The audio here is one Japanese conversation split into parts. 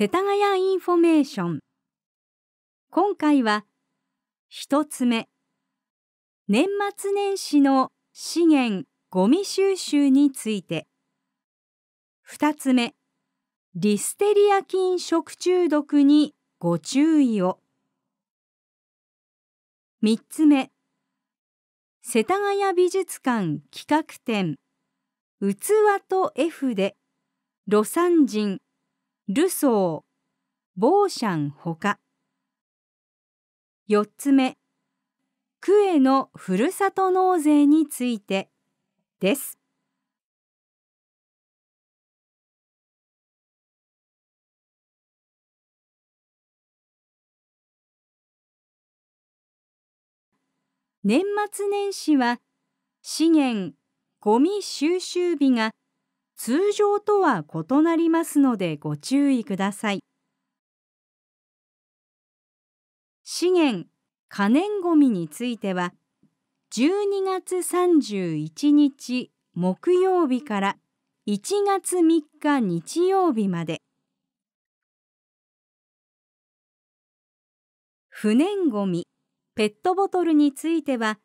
世田谷インフォメーション今回は1つ目年末年始の資源ごみ収集について2つ目リステリア菌食中毒にご注意を3つ目世田谷美術館企画展器と絵筆魯山人ルソー、ボーシャンほか。4つ目、クエのふるさと納税についてです。年末年始は資源・ゴミ収集日が通常とは異なりますのでご注意ください資源可燃ごみについては12月31日木曜日から1月3日日曜日まで不燃ごみペットボトルについては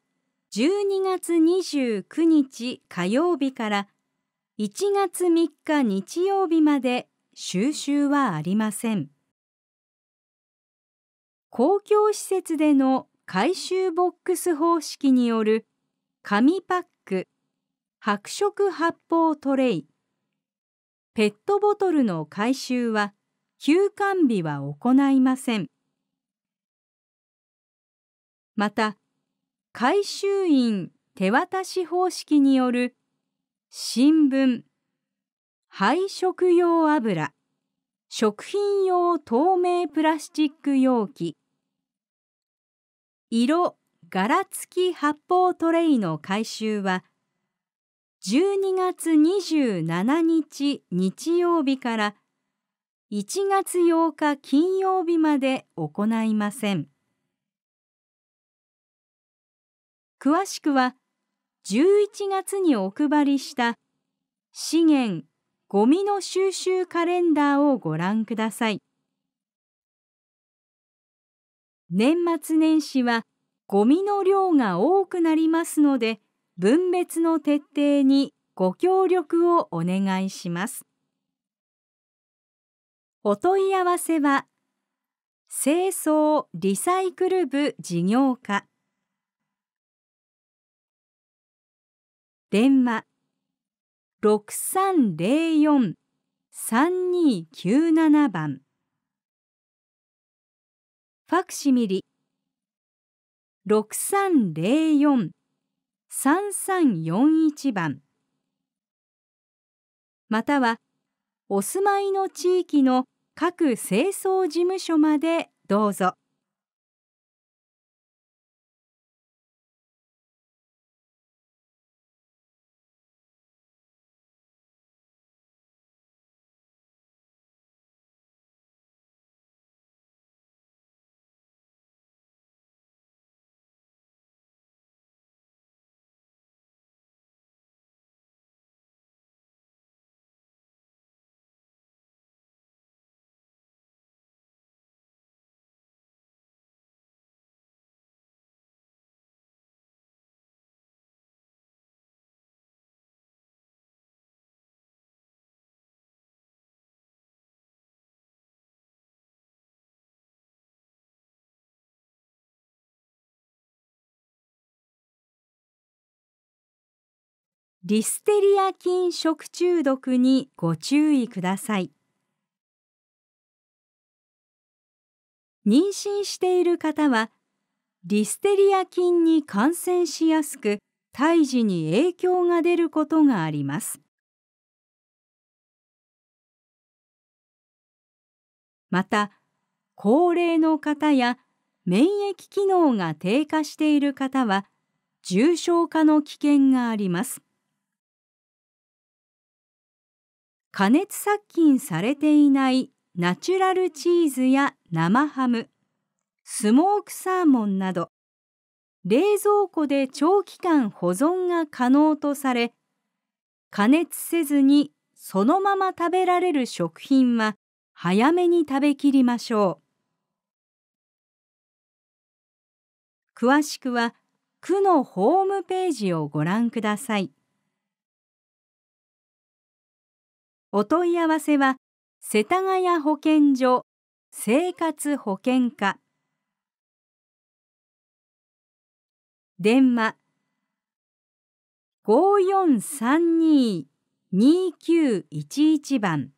12月29日火曜日から1月3日日曜日まで収集はありません公共施設での回収ボックス方式による紙パック白色発泡トレイペットボトルの回収は休館日は行いませんまた回収員手渡し方式による新聞廃食用油食品用透明プラスチック容器色柄付き発泡トレイの回収は12月27日日曜日から1月8日金曜日まで行いません詳しくは11月にお配りした資源・ゴミの収集カレンダーをご覧ください。年末年始はゴミの量が多くなりますので分別の徹底にご協力をお願いします。お問い合わせは清掃リサイクル部事業課電話6304-3297番ファクシミリ6304-3341番またはお住まいの地域の各清掃事務所までどうぞ。リステリア菌食中毒にご注意ください妊娠している方はリステリア菌に感染しやすく胎児に影響が出ることがありますまた高齢の方や免疫機能が低下している方は重症化の危険があります加熱殺菌されていないナチュラルチーズや生ハムスモークサーモンなど冷蔵庫で長期間保存が可能とされ加熱せずにそのまま食べられる食品は早めに食べきりましょう詳しくは区のホームページをご覧ください。お問い合わせは世田谷保健所生活保健課電話5432-2911番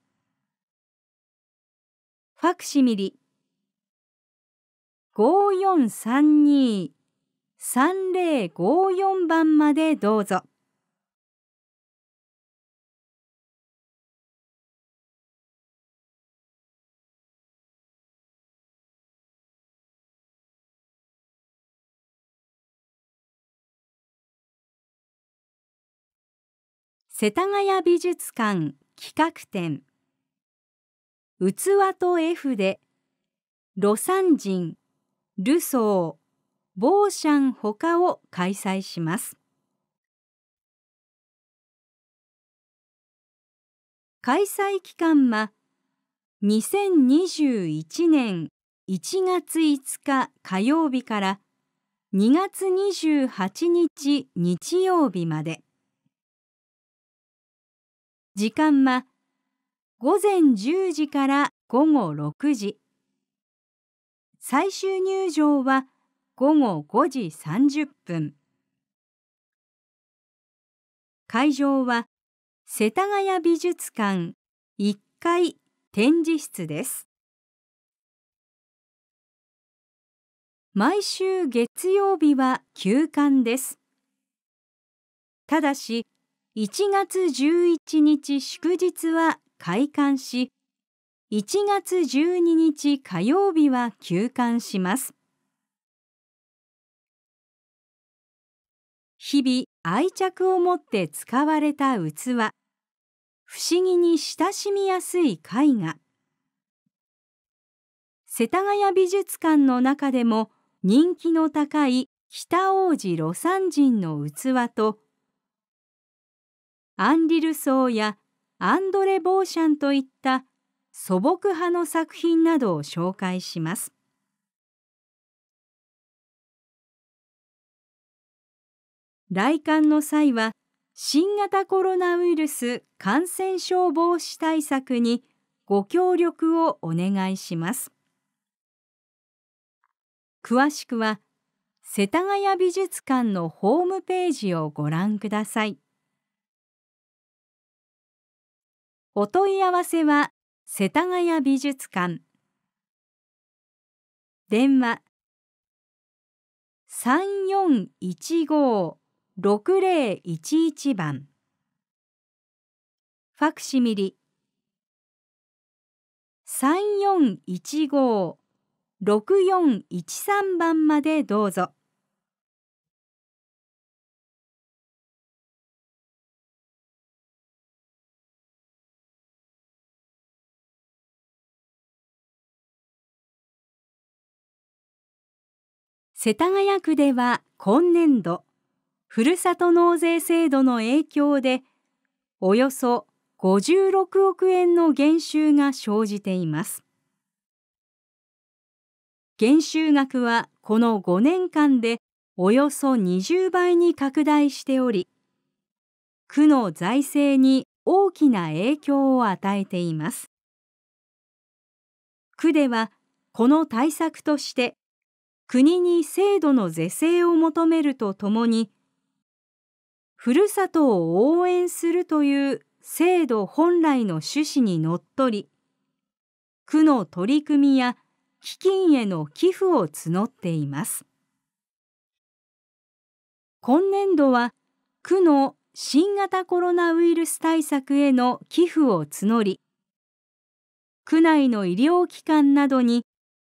ファクシミリ5432-3054番までどうぞ。世田谷美術館企画展器と絵筆魯山人ルソーボーシャン他を開催します開催期間は2021年1月5日火曜日から2月28日日曜日まで。時間は午前10時から午後6時。最終入場は午後5時30分。会場は世田谷美術館1階展示室です。毎週月曜日は休館です。ただし、1月11日祝日は開館し、1月12日火曜日は休館します。日々愛着を持って使われた器。不思議に親しみやすい絵画。世田谷美術館の中でも人気の高い北王子魯山人の器とアンリルソーやアンドレ・ボーシャンといった素朴派の作品などを紹介します。来館の際は新型コロナウイルス感染症防止対策にご協力をお願いします。詳しくは世田谷美術館のホームページをご覧ください。お問い合わせは世田谷美術館電話3415-6011番ファクシミリ3415-6413番までどうぞ。世田谷区では今年度ふるさと納税制度の影響でおよそ56億円の減収が生じています減収額はこの5年間でおよそ20倍に拡大しており区の財政に大きな影響を与えています区ではこの対策として国に制度の是正を求めるとともにふるさとを応援するという制度本来の趣旨にのっとり区の取り組みや基金への寄付を募っています今年度は区の新型コロナウイルス対策への寄付を募り区内の医療機関などに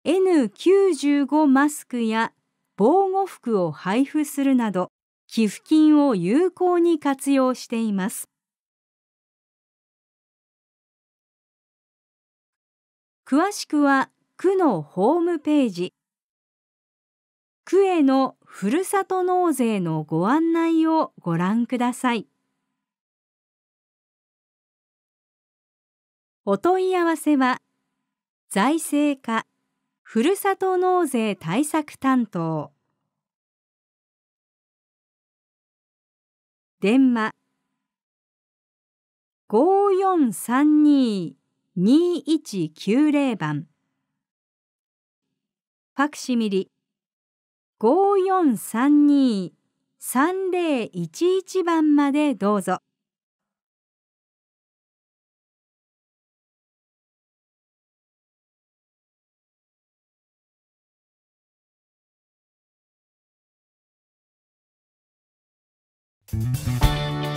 N95 マスクや防護服を配布するなど寄付金を有効に活用しています詳しくは区のホームページ区へのふるさと納税のご案内をご覧くださいお問い合わせは財政課ふるさと納税対策担当電話5432-2190番ファクシミリ5432-3011番までどうぞ。Thank you.